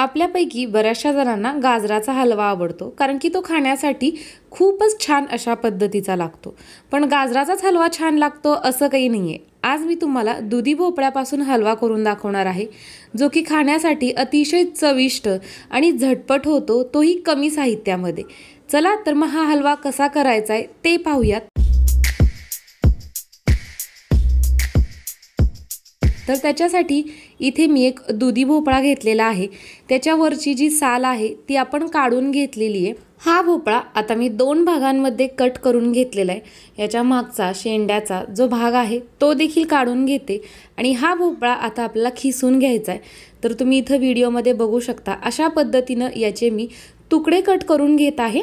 आपल्यापैकी बऱ्याचशा जणांना गाजराचा हलवा आवडतो कारण की तो खाण्यासाठी खूपच छान अशा पद्धतीचा लागतो पण गाजराचाच हलवा छान लागतो असं काही नाही आहे आज मी तुम्हाला दुधी भोपळ्यापासून हलवा करून दाखवणार आहे जो की खाण्यासाठी अतिशय चविष्ट आणि झटपट होतो तोही कमी साहित्यामध्ये चला तर मग हा हलवा कसा करायचा आहे ते पाहूयात तर त्याच्यासाठी इथे मी एक दुधी भोपळा घेतलेला आहे त्याच्यावरची जी साल आहे ती आपण काढून घेतलेली आहे हा भोपळा आता मी दोन भागांमध्ये कट करून घेतलेला आहे याच्या मागचा शेंड्याचा जो भाग आहे तो देखील काढून घेते आणि हा भोपळा आता आपल्याला खिसून घ्यायचा आहे तर तुम्ही इथं व्हिडिओमध्ये बघू शकता अशा पद्धतीनं याचे मी तुकडे कट करून घेत आहे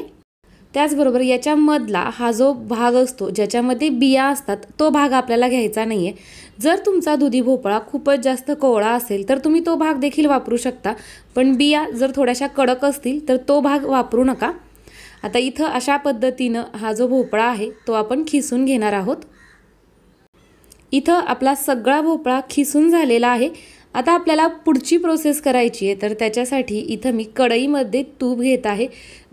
त्याचबरोबर याच्यामधला हा जो भाग असतो ज्याच्यामध्ये बिया असतात तो भाग आपल्याला घ्यायचा नाही आहे जर तुमचा दुधी भोपळा खूपच जास्त कोवळा असेल तर तुम्ही तो भाग देखील वापरू शकता पण बिया जर थोड्याशा कडक असतील तर तो भाग वापरू नका आता इथं अशा पद्धतीनं हा जो भोपळा आहे तो आपण खिसून घेणार आहोत इथं आपला सगळा भोपळा खिसून झालेला आहे आता आपल्याला पुढची प्रोसेस करायची आहे तर त्याच्यासाठी इथं मी कढईमध्ये तूप घेत आहे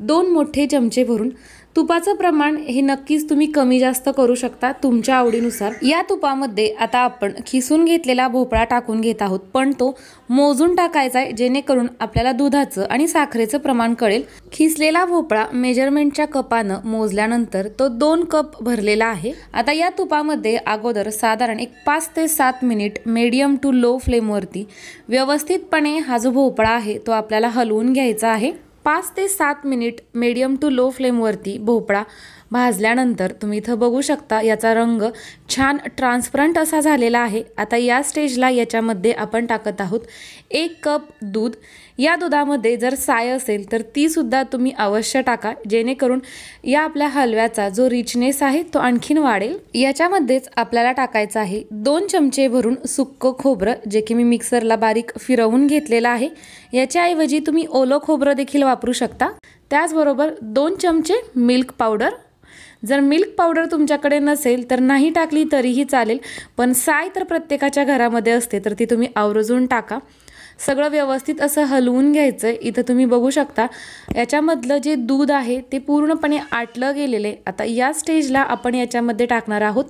दोन मोठे चमचे भरून तुपाचं प्रमाण हे नक्कीच तुम्ही कमी जास्त करू शकता तुमच्या आवडीनुसार या तुपामध्ये आता आपण खिसून घेतलेला भोपळा टाकून घेत आहोत पण तो मोजून टाकायचा आहे जेणेकरून आपल्याला दुधाचं आणि साखरेचं प्रमाण कळेल खिसलेला भोपळा मेजरमेंटच्या कपानं मोजल्यानंतर तो दोन कप भरलेला आहे आता या तुपामध्ये अगोदर साधारण एक पाच ते सात मिनिट मीडियम टू लो फ्लेमवरती व्यवस्थितपणे हा जो भोपळा आहे तो आपल्याला हलवून घ्यायचा आहे पाच ते सात मिनिट मीडियम टू लो फ्लेमवरती भोपळा भाजल्यानंतर तुम्ही इथं बघू शकता याचा रंग छान ट्रान्सपरंट असा झालेला आहे आता या स्टेजला याच्यामध्ये आपण टाकत आहोत एक कप दूध या दुधामध्ये जर साय असेल तर तीसुद्धा तुम्ही अवश्य टाका जेणेकरून या आपल्या हलव्याचा जो रिचनेस आहे तो आणखीन वाढेल याच्यामध्येच आपल्याला टाकायचं आहे दोन चमचे भरून सुक्क खोबरं जे की मी मिक्सरला बारीक फिरवून घेतलेलं आहे याच्याऐवजी तुम्ही ओलं खोबरं देखील वापरू शकता त्याचबरोबर दोन चमचे मिल्क पावडर जर मिल्क पावडर तुमच्याकडे नसेल तर नाही टाकली तरीही चालेल पण साय तर प्रत्येकाच्या घरामध्ये असते तर ती तुम्ही आवर्जून टाका सगळं व्यवस्थित असं हलवून घ्यायचं आहे इथं तुम्ही बघू शकता याच्यामधलं जे दूध आहे ते पूर्णपणे आटलं आहे आता या स्टेजला आपण याच्यामध्ये टाकणार आहोत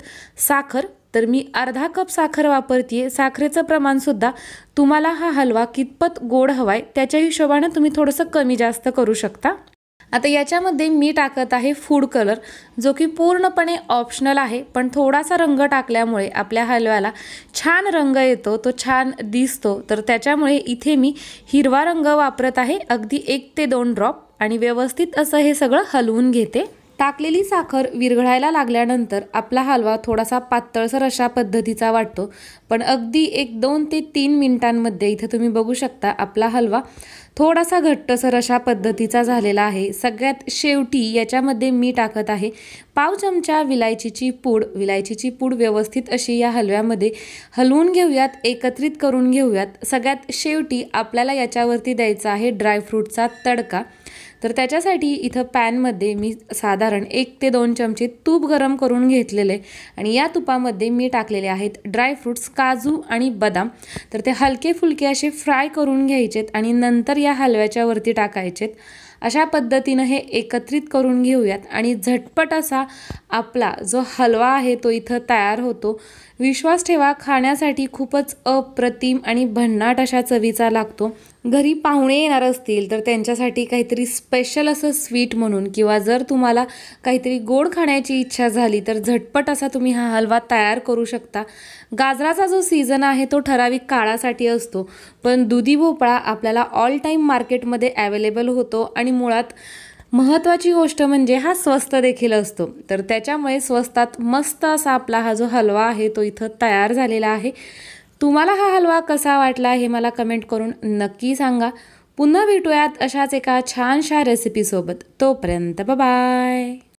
साखर तर मी अर्धा कप साखर वापरते साखरेचं प्रमाणसुद्धा तुम्हाला हा हलवा कितपत गोड हवा आहे त्याच्या हिशोबानं तुम्ही थोडंसं कमी जास्त करू शकता आता याच्यामध्ये मी टाकत आहे फूड कलर जो की पूर्णपणे ऑप्शनल आहे पण थोडासा रंग टाकल्यामुळे आपल्या हलव्याला छान रंग येतो तो छान दिसतो तर त्याच्यामुळे इथे मी हिरवा रंग वापरत आहे अगदी एक ते दोन ड्रॉप आणि व्यवस्थित असं हे सगळं हलवून घेते टाकलेली साखर विरघळायला लागल्यानंतर आपला हलवा थोडासा पातळसर अशा पद्धतीचा वाटतो पण अगदी एक दोन ते तीन मिनिटांमध्ये इथे तुम्ही बघू शकता आपला हलवा थोडासा घट्टसर अशा पद्धतीचा झालेला आहे सगळ्यात शेवटी याच्यामध्ये मी टाकत आहे पाव चमचा विलायचीची पूड विलायचीची पूड व्यवस्थित अशी या हलव्यामध्ये हलवून घेऊयात एकत्रित करून घेऊयात सगळ्यात शेवटी आपल्याला याच्यावरती द्यायचा आहे ड्रायफ्रूटचा तडका तर त्याच्यासाठी इथं पॅनमध्ये मी साधारण एक ते दोन चमचे तूप गरम करून घेतलेले आणि या तुपामध्ये मी टाकलेले आहेत ड्रायफ्रूट्स काजू आणि बदाम तर ते हलके फुलके असे फ्राय करून घ्यायचेत आणि नंतर या हलव्याच्यावरती टाकायचेत अशा पद्धतीनं हे एकत्रित करून घेऊयात आणि झटपट असा आपला जो हलवा आहे तो इथं तयार होतो विश्वास ठेवा खाण्यासाठी खूपच अप्रतिम आणि भन्नाट अशा चवीचा लागतो घरी पाहुणे येणार असतील तर त्यांच्यासाठी काहीतरी स्पेशल असं स्वीट म्हणून किंवा जर तुम्हाला काहीतरी गोड खाण्याची इच्छा झाली तर झटपट असा तुम्ही हा हलवा तयार करू शकता गाजराचा जो सीझन आहे तो ठराविक काळासाठी असतो पण दुधी भोपळा आपल्याला ऑल टाईम मार्केटमध्ये ॲवेलेबल होतो आणि मुळात महत्त्वाची गोष्ट म्हणजे हा स्वस्त देखील असतो तर त्याच्यामुळे स्वस्तात मस्त असा आपला हा जो हलवा आहे तो इथं तयार झालेला आहे तुम्हाला हा हलवा कसा वाटला हे मला कमेंट करून नक्की सांगा पुन्हा भेटूयात अशाच एका छानशा रेसिपीसोबत तोपर्यंत बाय